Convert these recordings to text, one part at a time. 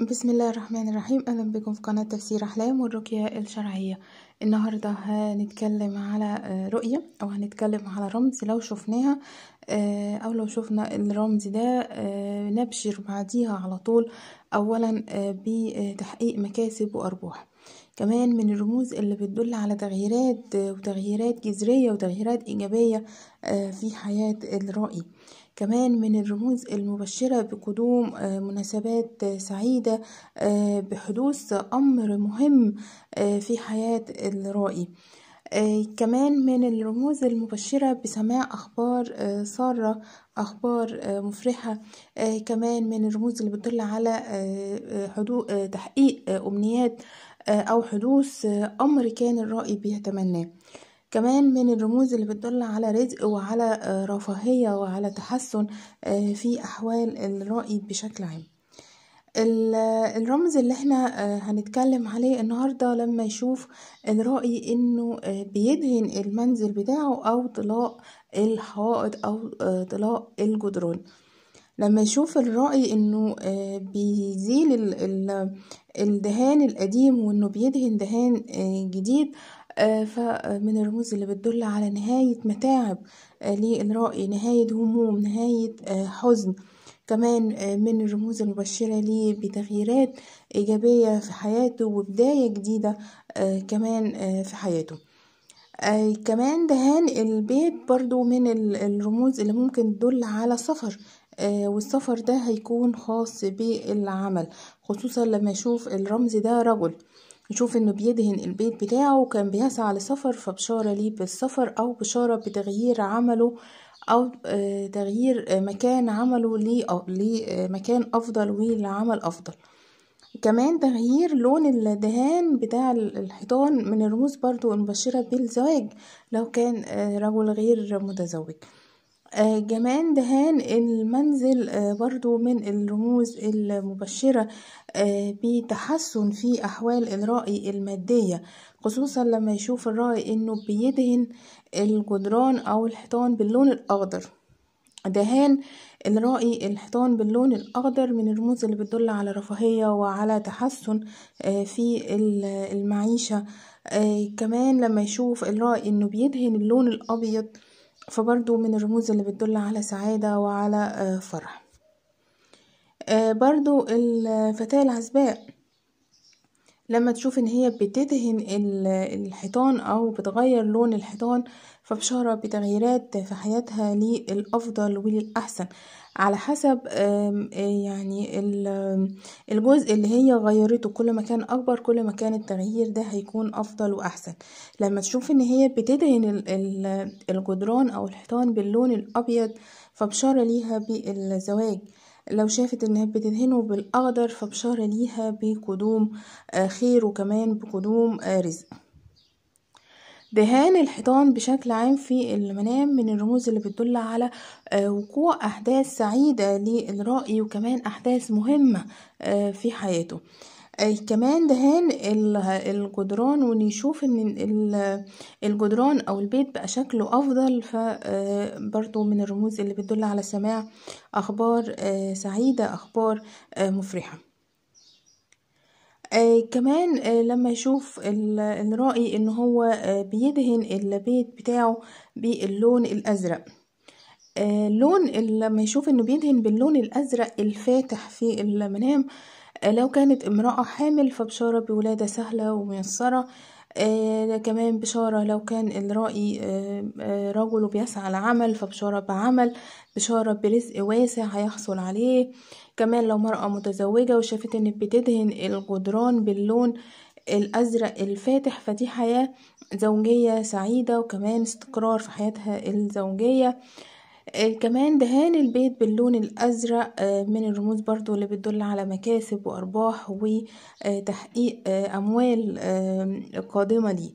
بسم الله الرحمن الرحيم اهلا بكم في قناه تفسير احلام والرقيه الشرعيه النهارده هنتكلم على آه، رؤيه او هنتكلم على رمز لو شفناها آه، او لو شفنا الرمز ده آه، نبشر بعديها على طول اولا بتحقيق مكاسب وارباح كمان من الرموز اللي بتدل على تغييرات وتغييرات جذريه وتغييرات ايجابيه في حياه الرائي كمان من الرموز المبشرة بقدوم آه، مناسبات سعيدة آه، بحدوث أمر مهم آه، في حياة الرائي كمان من الرموز المبشرة بسماع أخبار سارة أخبار مفرحة كمان من الرموز اللي بتدل على حدوث تحقيق أمنيات أو حدوث أمر كان الرائي بيتمناه كمان من الرموز اللي بتدل على رزق وعلى آه، رفاهية وعلى تحسن آه، في أحوال الرأي بشكل عام آه، الرمز اللي احنا هنتكلم عليه النهاردة لما يشوف الرأي انه بيدهن المنزل بتاعه او طلاء الحوائط او طلاء الجدران لما يشوف الرأي انه بيزيل الدهان القديم وانه بيدهن دهان جديد آه، فمن آه، الرموز اللي بتدل على نهاية متاعب آه، للرأي نهاية هموم نهاية حزن كمان من الرموز المبشرة ليه بتغييرات إيجابية في حياته وبداية جديدة كمان في حياته كمان دهان البيت برضو من الرموز اللي ممكن تدل على سفر والسفر ده هيكون خاص بالعمل خصوصا لما يشوف الرمز ده رجل نشوف انه بيدهن البيت بتاعه وكان بيسعى لسفر فبشارة ليه بالسفر او بشارة بتغيير عمله او آه، تغيير آه، مكان عمله لمكان آه، افضل ولعمل افضل كمان تغيير لون الدهان بتاع الحيطان من الرموز برضو المبشرة بالزواج لو كان رجل غير متزوج آه كمان دهان المنزل آه برضو من الرموز المبشرة آه بتحسن في أحوال الرأي المادية خصوصا لما يشوف الرأي إنه بيدهن الجدران أو الحيطان باللون الأخضر دهان الرأي الحيطان باللون الأخضر من الرموز اللي بتدل على رفاهية وعلى تحسن آه، في المعيشة آه، كمان لما يشوف الرأي إنه بيدهن اللون الأبيض فبرضو من الرموز اللي بتدل على سعادة وعلى آه، فرح آه، برضو الفتاة العزباء لما تشوف ان هي بتدهن الحيطان او بتغير لون الحيطان فبشارة بتغييرات في حياتها للأفضل وللأحسن على حسب يعني الجزء اللي هي غيرته كل ما كان أكبر كل ما كان التغيير ده هيكون أفضل وأحسن لما تشوف إن هي بتدهن الجدران أو الحيطان باللون الأبيض فبشارة ليها بالزواج لو شافت انها بتدهنه بالاخضر فبشارة ليها بقدوم آه، خير وكمان بقدوم آه، رزق دهان الحيطان بشكل عام في المنام من الرموز اللي بتدل على آه، وقوع احداث سعيدة للرأي وكمان احداث مهمة في حياته كمان دهان الجدران ونشوف ان الجدران او البيت بقى شكله افضل فبرضو آه، من الرموز اللي بتدل على سماع اخبار آه، سعيدة اخبار آه، مفرحة كمان لما يشوف الرائي ان هو بيدهن البيت بتاعه باللون الازرق لون لما يشوف انه بيدهن باللون الازرق الفاتح في المنام لو كانت امرأة حامل فبشارة بولادة سهلة وميسرة آه كمان بشارة لو كان الرأي آه آه رجل بيسعى لعمل فبشارة بعمل بشارة برزق واسع هيحصل عليه كمان لو مرأة متزوجة وشافت ان بتدهن الجدران باللون الأزرق الفاتح فدي حياة زوجية سعيدة وكمان استقرار في حياتها الزوجية آه آه، كمان دهان البيت باللون الأزرق آه، من الرموز برضو اللي بتدل على مكاسب وأرباح وتحقيق آه، أموال قادمة دي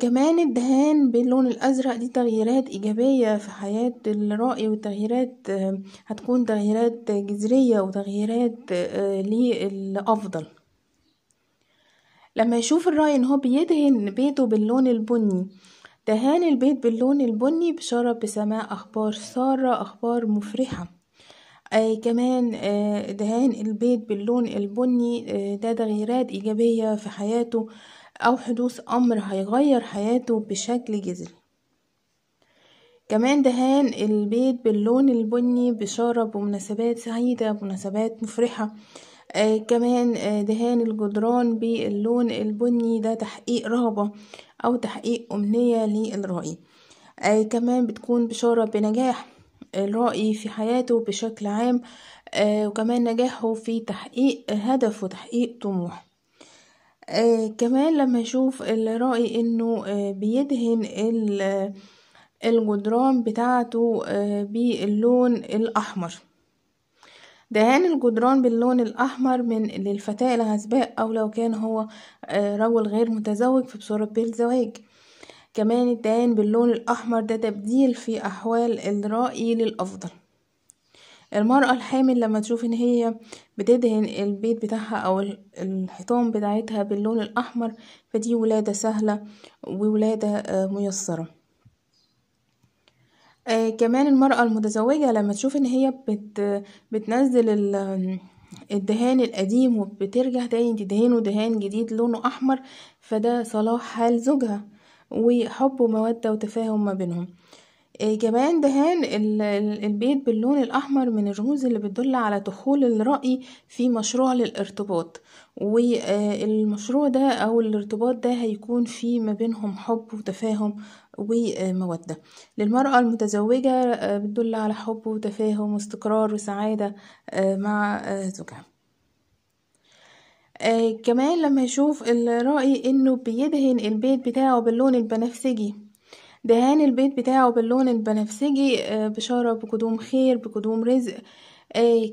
كمان الدهان باللون الأزرق دي تغييرات إيجابية في حياة الرأي وتغييرات هتكون تغييرات جذرية وتغييرات للأفضل لما يشوف الرأي إن هو بيدهن بيته باللون البني دهان البيت باللون البني بشارة بسماء أخبار سارة أخبار مفرحة أي آه، كمان آه، دهان البيت باللون البني آه، ده تغييرات إيجابية في حياته أو حدوث أمر هيغير حياته بشكل جذري كمان دهان البيت باللون البني بشارة بمناسبات سعيدة بمناسبات مفرحة آه كمان آه دهان الجدران باللون البني ده تحقيق رهبة أو تحقيق أمنية للرأي آه كمان بتكون بشارة بنجاح الرأي في حياته بشكل عام آه وكمان نجاحه في تحقيق هدف وتحقيق طموح آه كمان لما يشوف الرأي انه آه بيدهن الجدران بتاعته آه، باللون الأحمر دهان الجدران باللون الأحمر من للفتاة الغزباء أو لو كان هو آه، رجل غير متزوج فبصورة بالزواج كمان الدهان باللون الأحمر ده تبديل في أحوال الرأي للأفضل المرأة الحامل لما تشوف ان هي بتدهن البيت بتاعها او الحيطان بتاعتها باللون الاحمر فدي ولادة سهلة وولادة آه، ميسرة آه كمان المرأة المتزوجة لما تشوف ان هي بت بتنزل ال- الدهان القديم وبترجع تاني تدهنه دهان جديد لونه احمر فده صلاح حال زوجها وحب ومودة وتفاهم ما بينهم آه كمان دهان البيت باللون الأحمر من الرموز اللي بتدل على دخول الرأي في مشروع للارتباط والمشروع آه، ده أو الارتباط ده هيكون فيه ما بينهم حب وتفاهم ومودة للمرأة المتزوجة آه، بتدل على حب وتفاهم واستقرار وسعادة آه، مع آه، زوجها كمان لما يشوف الرأي انه بيدهن البيت بتاعه باللون البنفسجي دهان البيت بتاعه باللون البنفسجي بشارة بقدوم خير بقدوم رزق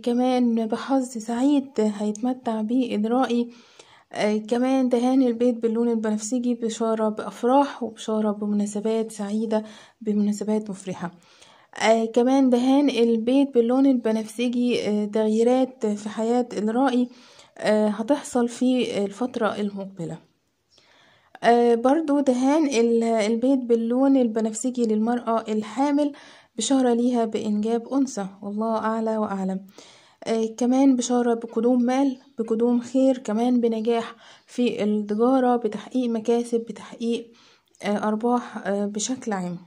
كمان بحظ سعيد هيتمتع بيه الرأي آه، كمان دهان البيت باللون البنفسجي بشارة بأفراح وبشارة بمناسبات سعيدة بمناسبات مفرحة آه كمان دهان البيت باللون البنفسجي آه تغييرات في حياة الرائي آه هتحصل في الفترة المقبلة آه برضو دهان البيت باللون البنفسجي للمرأة الحامل بشارة ليها بإنجاب أنثى والله أعلى وأعلم آه، كمان بشارة بقدوم مال بقدوم خير كمان بنجاح في التجارة بتحقيق مكاسب بتحقيق آه، أرباح آه، بشكل عام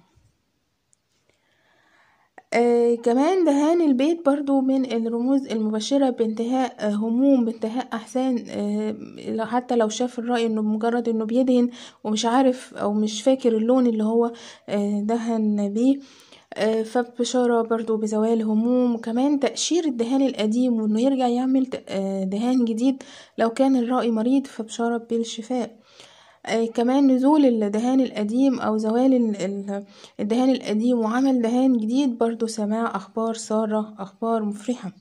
آه كمان دهان البيت برضو من الرموز المبشرة بانتهاء هموم بانتهاء أحسان آه حتى لو شاف الرأي انه مجرد انه بيدهن ومش عارف او مش فاكر اللون اللي هو آه دهن بيه آه، فبشارة برضو بزوال هموم وكمان تأشير الدهان القديم وانه يرجع يعمل آه، دهان جديد لو كان الرأي مريض فبشارة بالشفاء آه، كمان نزول الدهان القديم او زوال الدهان القديم وعمل دهان جديد برضو سماع اخبار سارة اخبار مفرحة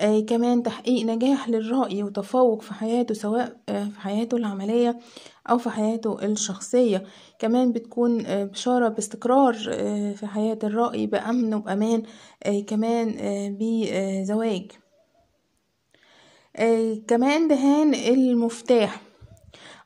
آه كمان تحقيق نجاح للرأي وتفوق في حياته سواء آه في حياته العملية أو في حياته الشخصية كمان بتكون آه بشارة باستقرار آه في حياة الرأي بأمن وبأمان آه كمان آه بزواج آه كمان دهان المفتاح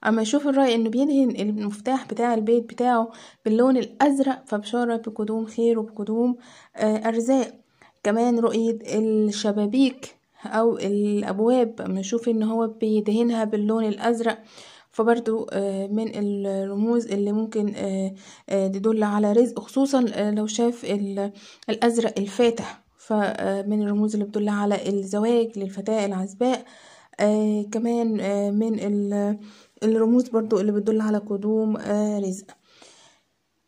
اما يشوف الرأي انه بيدهن المفتاح بتاع البيت بتاعه باللون الازرق فبشارة بقدوم خير وبقدوم آه، ارزاق كمان رؤية الشبابيك او الابواب بنشوف ان هو بيدهنها باللون الازرق فبرضو آه، من الرموز اللي ممكن آه، آه، تدل على رزق خصوصا لو شاف الازرق الفاتح فمن الرموز اللي بتدل على الزواج للفتاة العزباء كمان من الرموز برضو اللي بتدل على قدوم رزق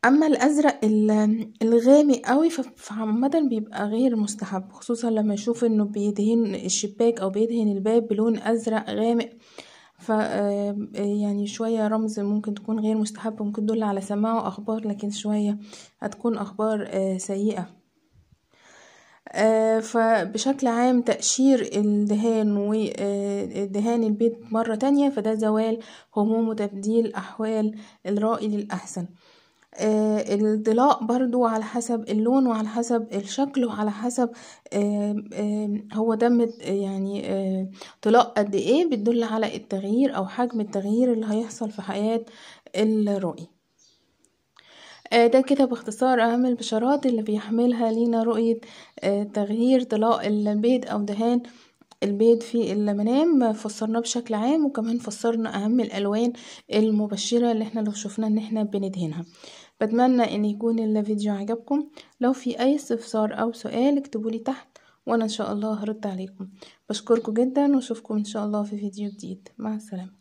أما الأزرق الغامق أوي ف- بيبقى غير مستحب خصوصا لما يشوف انه بيدهن الشباك أو بيدهن الباب بلون أزرق غامق ف آه، يعني شوية رمز ممكن تكون غير مستحبة ممكن تدل على سماعه أخبار لكن شوية هتكون أخبار آه، سيئة آه، فبشكل عام تقشير الدهان ودهان البيت مرة تانية فده زوال هموم وتبديل أحوال الرأي للأحسن آه، الضلاء برضو على حسب اللون وعلى حسب الشكل وعلى حسب هو دم يعني آه، طلاء قد ايه بتدل على التغيير او حجم التغيير اللي هيحصل في حياة الرؤي آه، ده كده باختصار اهم البشرات اللي بيحملها لينا رؤية تغيير طلاء البيض او دهان البيض في المنام فسرناه بشكل عام وكمان فسرنا اهم الالوان المبشره اللي احنا لو شفنا ان احنا بندهنها بتمنى ان يكون الفيديو عجبكم لو في اي استفسار او سؤال اكتبولي تحت وانا ان شاء الله هرد عليكم بشكركم جدا واشوفكم ان شاء الله في فيديو جديد مع السلامه